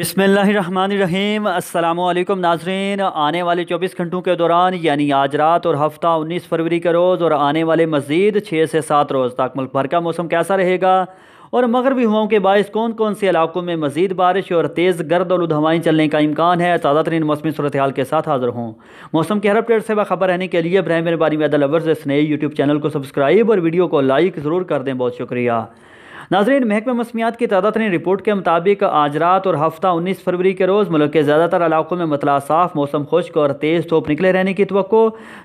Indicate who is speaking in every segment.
Speaker 1: बिसमीम अल्लाम नाजरीन आने वाले 24 घंटों के दौरान यानी आज रात और हफ्ता 19 फरवरी के रोज़ और आने वाले मज़ीद 6 से 7 रोज़ तक मुल्क भर का मौसम कैसा रहेगा और मगरबी हवाओं के बायस कौन कौन से इलाकों में मजीद बारिश और तेज़ गर्द और हवाएं चलने का इम्कान है ताज़ा तरीन मौसमी सूरत हाल के साथ हाजिर हूँ मौसम के हर अपडेट से बाखबर रहने के लिए ब्रह मेरबानी मैदा लवर्स यूट्यूब चैनल को सब्सक्राइब और वीडियो को लाइक ज़रूर कर दें बहुत शुक्रिया नाजरीन महकमे मौसमियात की तरीन रिपोर्ट के मुताबिक आज रात और हफ्ता उन्नीस फरवरी के रोज़ मुल्क के ज़्यादातर इलाकों में मतला साफ मौसम खुश्क और तेज़ धूप निकले रहने की तो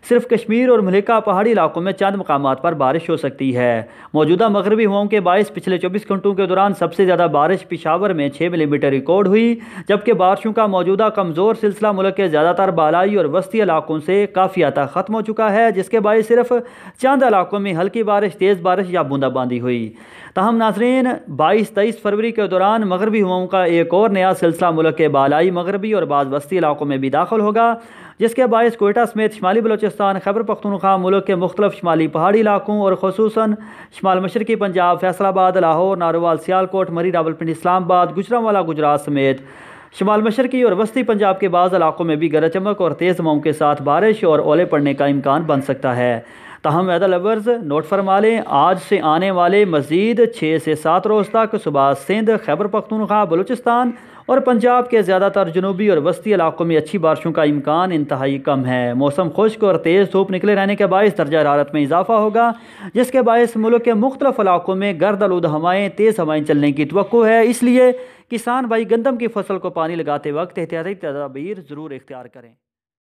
Speaker 1: सिर्फ कश्मीर और मलिका पहाड़ी इलाकों में चंद मकाम पर बारिश हो सकती है मौजूदा मगरबी हवाओं के बायस पिछले चौबीस घंटों के दौरान सबसे ज़्यादा बारिश पिशावर में छः मिलीमीटर रिकॉर्ड हुई जबकि बारिशों का मौजूदा कमज़ोर सिलसिला मुल्क के ज़्यादातर बालाई और वस्ती इलाकों से काफ़ी आता ख़त्म हो चुका है जिसके बायस सिर्फ चंद इलाकों में हल्की बारिश तेज़ बारिश या बूंदाबांदी हुई तहम नाजरीन बाईस तेईस फरवरी के दौरान मगरबी हवाओं का एक और नया सिलसिला मुल्क के बालाई मगरबी और बाद वस्ती इलाकों में भी दाखिल होगा जिसके बायस कोयटा समेत शुमाली बलोचिस्तान खैबर पख्तनख्वा मुल्क के मुख्तलिफ शुमाली पहाड़ी इलाकों और खसूस शुमाल मशरकी पंजाब फैसलाबाद लाहौर नारोवाल सियालकोट मरी रावलपिंड इस्लामाबाद गुजरावाला गुजरात समेत शुमाल मशरकी और वस्ती पंजाब के बाद इलाकों में भी गरज चमक और तेज़ हवाओं के साथ बारिश और ओले पड़ने का इम्कान बन सकता है तहम वैदा लवर्स नोट फरमा लें आज से आने वाले मज़ीद छः से सात रोज़ तक सुबह सिंध खैबर पख्तनख्वा बलूचिस्तान और पंजाब के ज़्यादातर जनूबी और वस्ती इलाकों में अच्छी बारिशों का इम्कान इंतहाई कम है मौसम खुश्क और तेज़ धूप निकले रहने के बायस दर्जा हरारत में इजाफा होगा जिसके बायस मुल्क के मुख्तफ इलाकों में गर्द आलूद हवाएँ तेज़ हवाएँ चलने की तो है इसलिए किसान भाई गंदम की फसल को पानी लगाते वक्त एहतियाती तदाबीर ज़रूर इख्तियार करें